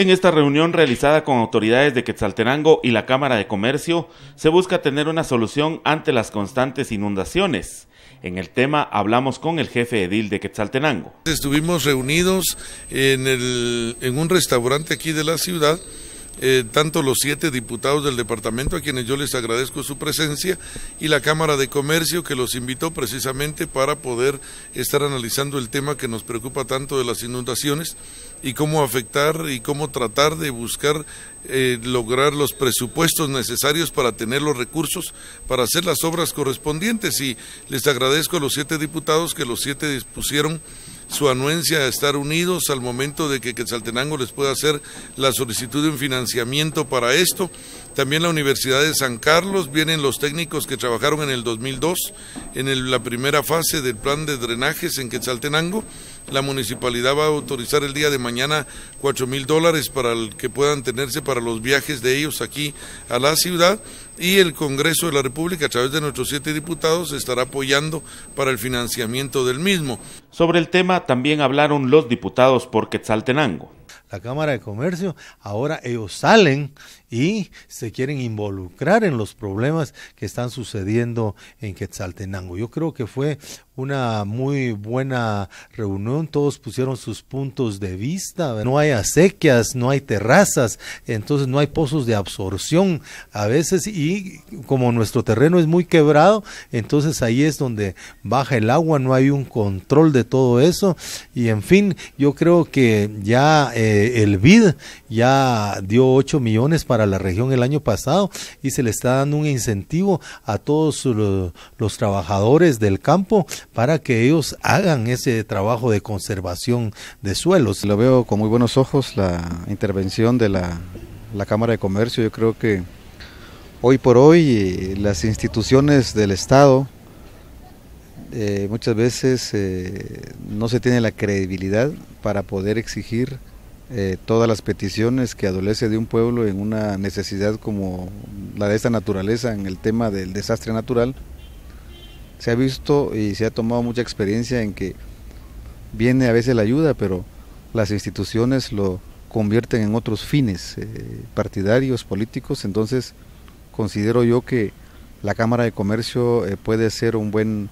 En esta reunión realizada con autoridades de Quetzaltenango y la Cámara de Comercio, se busca tener una solución ante las constantes inundaciones. En el tema hablamos con el jefe edil de Quetzaltenango. Estuvimos reunidos en, un restaurante aquí de la ciudad. Eh, tanto los siete diputados del departamento, a quienes yo les agradezco su presencia, y la Cámara de Comercio, que los invitó precisamente para poder estar analizando el tema que nos preocupa tanto de las inundaciones y cómo afectar y cómo tratar de buscar eh, lograr los presupuestos necesarios para tener los recursos para hacer las obras correspondientes. Y les agradezco a los siete diputados que los siete dispusieron su anuencia a estar unidos al momento de que Quetzaltenango les pueda hacer la solicitud de un financiamiento para esto. También la Universidad de San Carlos, vienen los técnicos que trabajaron en el 2002 en la primera fase del plan de drenajes en Quetzaltenango la municipalidad va a autorizar el día de mañana cuatro mil dólares para el que puedan tenerse para los viajes de ellos aquí a la ciudad y el Congreso de la República, a través de nuestros siete diputados, estará apoyando para el financiamiento del mismo. Sobre el tema también hablaron los diputados por Quetzaltenango la Cámara de Comercio, ahora ellos salen y se quieren involucrar en los problemas que están sucediendo en Quetzaltenango. Yo creo que fue una muy buena reunión, todos pusieron sus puntos de vista, no hay acequias, no hay terrazas, entonces no hay pozos de absorción a veces y como nuestro terreno es muy quebrado, entonces ahí es donde baja el agua, no hay un control de todo eso y en fin, yo creo que ya eh, el BID ya dio 8 millones para la región el año pasado y se le está dando un incentivo a todos los, trabajadores del campo para que ellos hagan ese trabajo de conservación de suelos. Lo veo con muy buenos ojos la intervención de la, Cámara de Comercio. Yo creo que hoy por hoy eh, las instituciones del Estado eh, muchas veces no se tiene la credibilidad para poder exigir eh, todas las peticiones que adolece de un pueblo en una necesidad como la de esta naturaleza en el tema del desastre natural, se ha visto y se ha tomado mucha experiencia en que viene a veces la ayuda, pero las instituciones lo convierten en otros fines eh, partidarios, políticos, entonces considero yo que la Cámara de Comercio eh, puede ser un buen,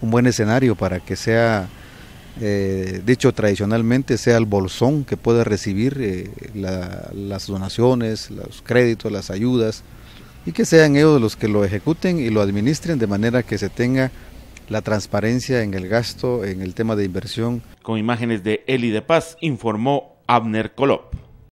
un buen escenario para que sea eh, dicho tradicionalmente, sea el bolsón que pueda recibir eh, las donaciones, los créditos, las ayudas, y que sean ellos los que lo ejecuten y lo administren de manera que se tenga la transparencia en el gasto, en el tema de inversión. Con imágenes de Eli de Paz, informó Abner Colop.